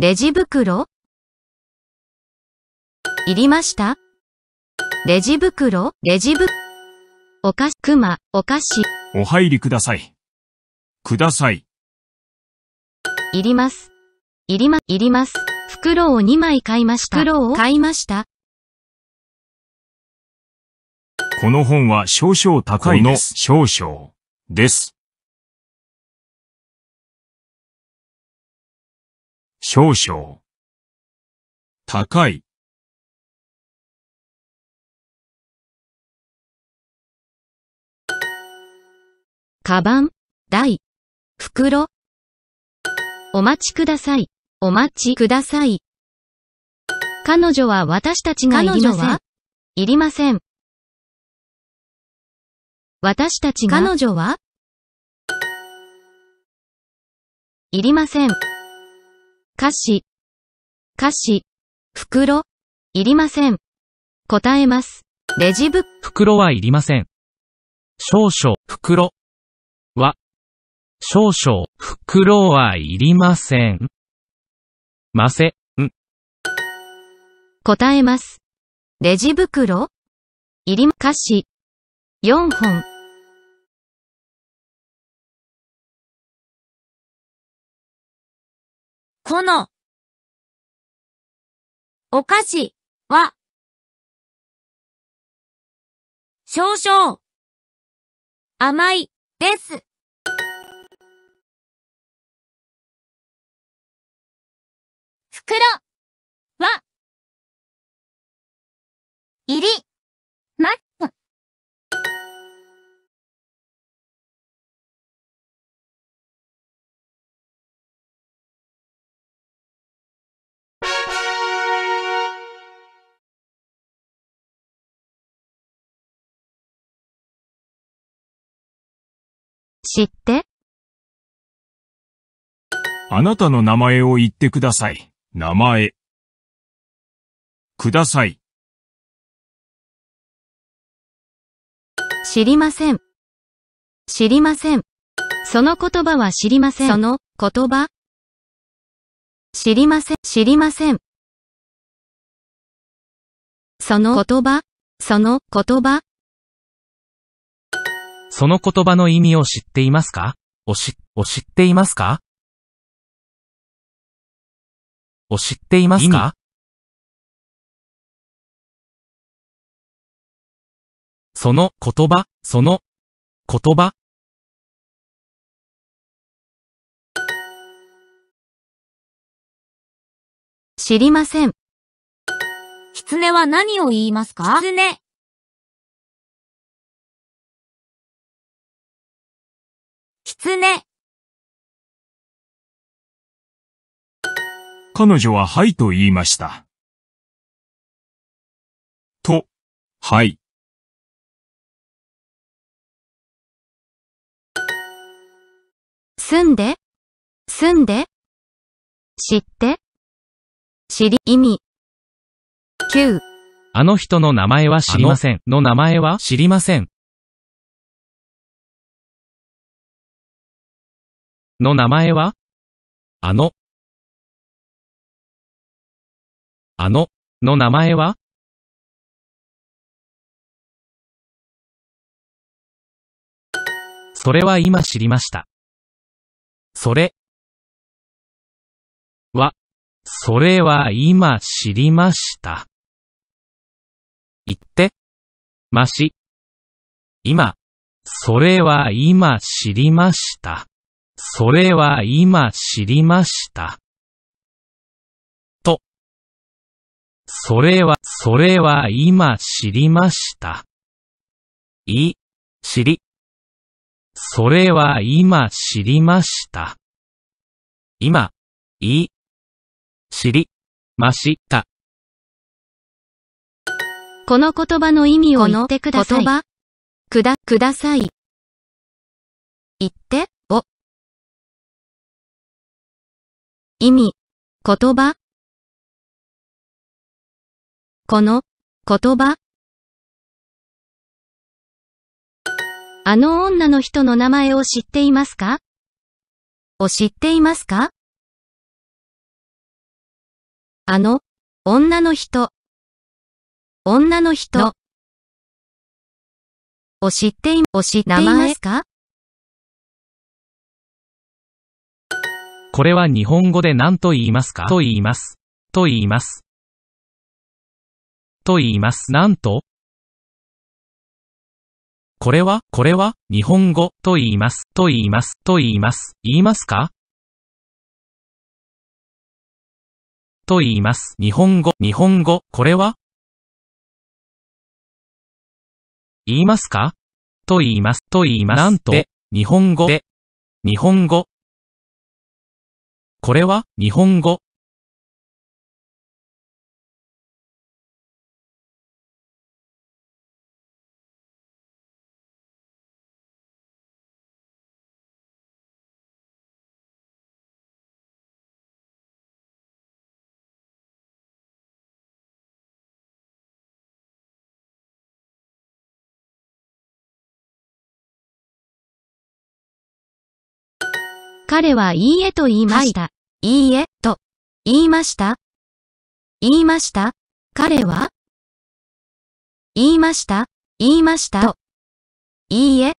レジ袋いりましたレジ袋レジ袋お菓子くま、お菓子。お入りください。ください。いります。いりま、いります。袋を2枚買いました。袋を買いました。この本は少々高いの少々です。少々。高い。カバン、台、袋。お待ちください。お待ちください。彼女は私たちがいりません。彼女はいりません。私たちが彼女はいりません。歌詞、歌詞、袋、いりません。答えます。レジブ。袋はいりません。少々、袋は、少々、袋はいりません。ませ、ん。答えます。レジ袋いりま、歌詞、4本。この、お菓子は、少々、甘い、です。袋は、入り、ま知ってあなたの名前を言ってください。名前。ください。知りません。知りません。その言葉は知りません。その言葉知りません。知りません。その言葉その言葉その言葉の意味を知っていますかおし、お知っていますかお知っていますかその言葉、その言葉。知りません。狐は何を言いますか狐。ね。彼女ははいと言いました。と、はい。住んで、住んで、知って、知り、意味。9。あの人の名前は知りません。の名前は知りません。の名前はあの、あの、の名前はそれは今知りました。それは、それは今知りました。言って、まし。今、それは今知りました。それは今知りました。と。それは、それは今知りました。い、知り。それは今知りました。今、い、知り、ました。この言葉の意味を言ってください。くだ、ください。言って。意味、言葉この、言葉あの女の人の名前を知っていますかを知っていますかあの、女の人、女の人を知ってい、知っていますかこれは日本語で何と言いますかと言います。と言います。と言います。なんとこれは、これは、日本語と言います。と言います。と言います。言いますかと言います。日本語、日本語、これは言いますかと言います。と言います。なんと、日本語で、日本語これは、日本語、彼はいいえと言いました。いいえ、と、言いました。言いました。彼は言いました。言いました。と。いいえ、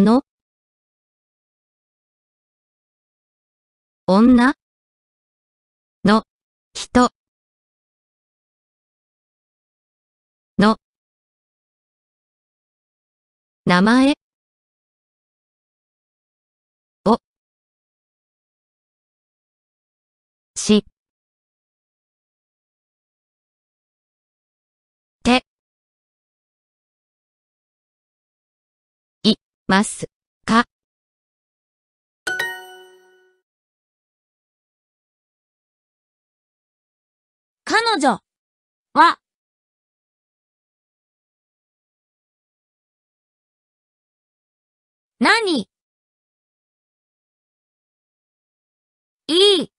の女の人の名前ますか彼女は何いい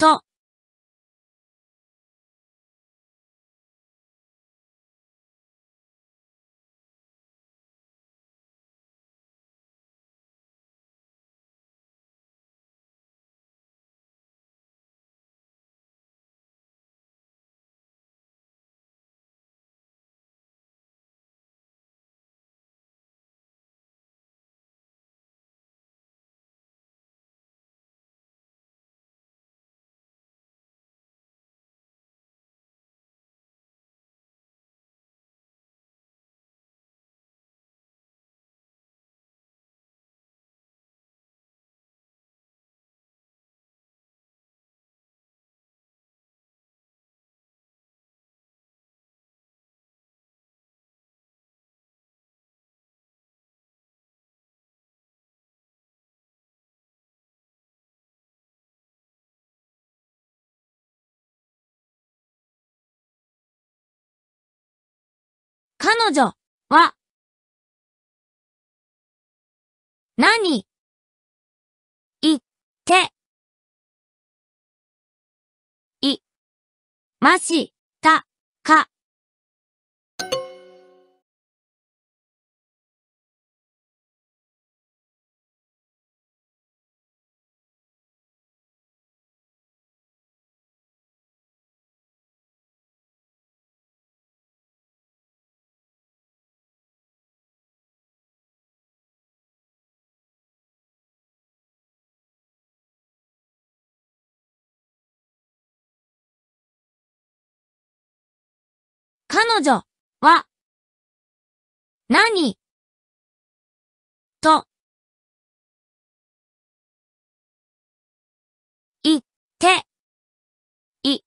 と彼女は何言っていましたか彼女は何と言ってい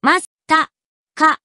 ましたか